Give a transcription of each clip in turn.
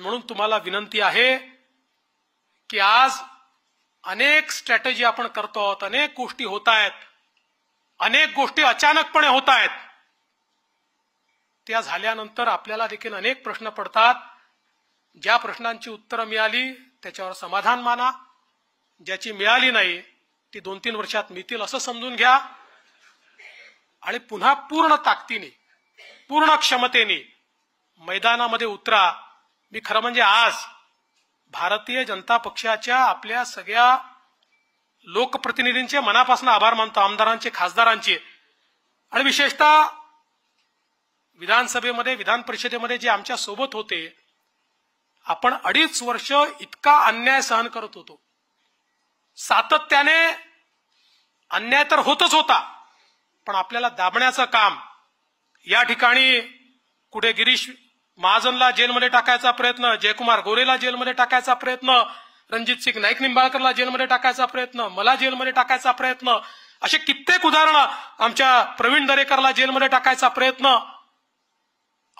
म्हणून तुम्हाला विनंती आहे की आज अनेक स्ट्रॅटेजी आपण करतो आहोत अनेक गोष्टी होत आहेत अनेक गोष्टी अचानकपणे होत आहेत त्या झाल्यानंतर आपल्याला देखील अनेक प्रश्न पडतात ज्या प्रश्नांची उत्तरं मिळाली त्याच्यावर समाधान माना ज्याची मिळाली नाही ती दोन तीन वर्षात मिळतील असं समजून घ्या आणि पुन्हा पूर्ण ताकदीने पूर्ण क्षमतेने मैदानामध्ये उतरा मी खरं म्हणजे आज भारतीय जनता पक्षाच्या आपल्या सगळ्या लोकप्रतिनिधींचे मनापासून आभार मानतो आमदारांचे खासदारांचे आणि विशेषतः विधानसभेमध्ये विधान परिषदेमध्ये जे आमच्या सोबत होते आपण अडीच वर्ष इतका अन्याय सहन करत होतो सातत्याने अन्याय तर होतच होता पण आपल्याला दाबण्याचं काम या ठिकाणी कुठे गिरीश महाजनला जेलमध्ये टाकायचा प्रयत्न जयकुमार गोरेला जेलमध्ये टाकायचा प्रयत्न रणजित सिंग नाईक निंबाळकरला जेलमध्ये टाकायचा प्रयत्न मला जेलमध्ये टाकायचा प्रयत्न असे कित्येक उदाहरणं आमच्या प्रवीण दरेकरला जेलमध्ये टाकायचा प्रयत्न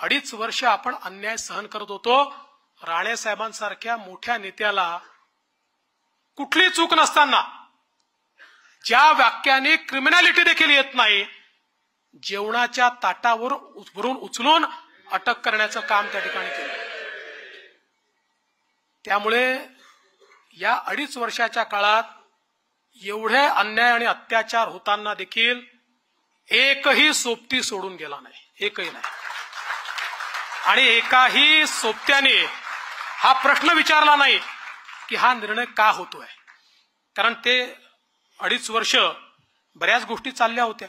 अडीच वर्ष आपण अन्याय सहन करत होतो राणे साहेबांसारख्या मोठ्या नेत्याला कुठली चूक नसताना ज्या वाक्याने क्रिमिनॅलिटी देखील येत नाही जेवणाच्या ताटावर भरून उचलून अटक करण्याचं काम त्या ठिकाणी केलं त्यामुळे या अडीच वर्षाच्या काळात एवढे अन्याय आणि अत्याचार होताना देखील एकही सोबती सोडून गेला नाही एकही नाही आणि एकाही सोबत्याने हा प्रश्न विचारला नाही की हा निर्णय का होतोय कारण ते अडीच वर्ष बऱ्याच गोष्टी चालल्या होत्या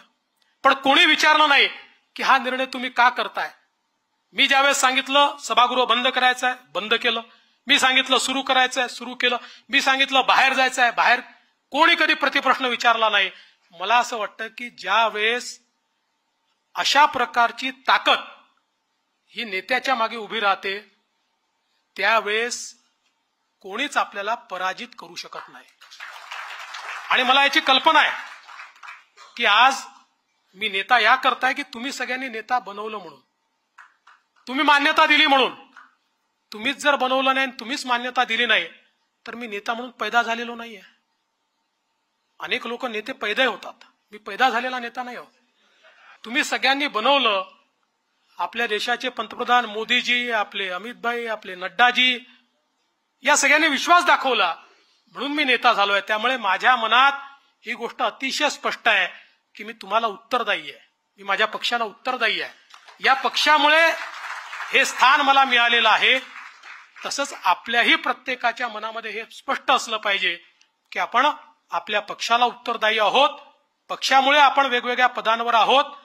पण कोणी विचारलं नाही की हा निर्णय तुम्ही का करताय मी ज्यावेळेस सांगितलं सभागृह बंद करायचं आहे बंद केलं मी सांगितलं सुरू करायचं आहे सुरू केलं मी सांगितलं बाहेर जायचं आहे बाहेर कोणी कधी प्रतिप्रश्न विचारला नाही मला असं वाटतं की ज्या वेळेस अशा प्रकारची ताकद ही नेत्याच्या मागे उभी राहते त्यावेळेस कोणीच आपल्याला पराजित करू शकत नाही आणि मला याची कल्पना आहे की आज मी नेता या करताय की तुम्ही सगळ्यांनी नेता बनवलं म्हणून तुम्ही मान्यता दिली म्हणून तुम्हीच जर बनवलं नाही तुम्हीच मान्यता दिली नाही तर मी नेता म्हणून पैदा झालेलो नाहीये अनेक लोक नेते पैदा होतात मी पैदा झालेला नेता नाही हो तुम्ही सगळ्यांनी बनवलं आपल्या देशाचे पंतप्रधान मोदीजी आपले अमितभाई आपले नड्डाजी या सगळ्यांनी विश्वास दाखवला म्हणून मी नेता झालो आहे त्यामुळे माझ्या मनात ही गोष्ट अतिशय स्पष्ट आहे की मी तुम्हाला उत्तरदायी आहे मी माझ्या पक्षाला उत्तरदायी आहे या पक्षामुळे हे स्थान मला मिळालेलं आहे तसंच आपल्याही प्रत्येकाच्या मनामध्ये हे स्पष्ट असलं पाहिजे की आपण आपल्या पक्षाला उत्तरदायी आहोत पक्षामुळे आपण वेगवेगळ्या पदांवर आहोत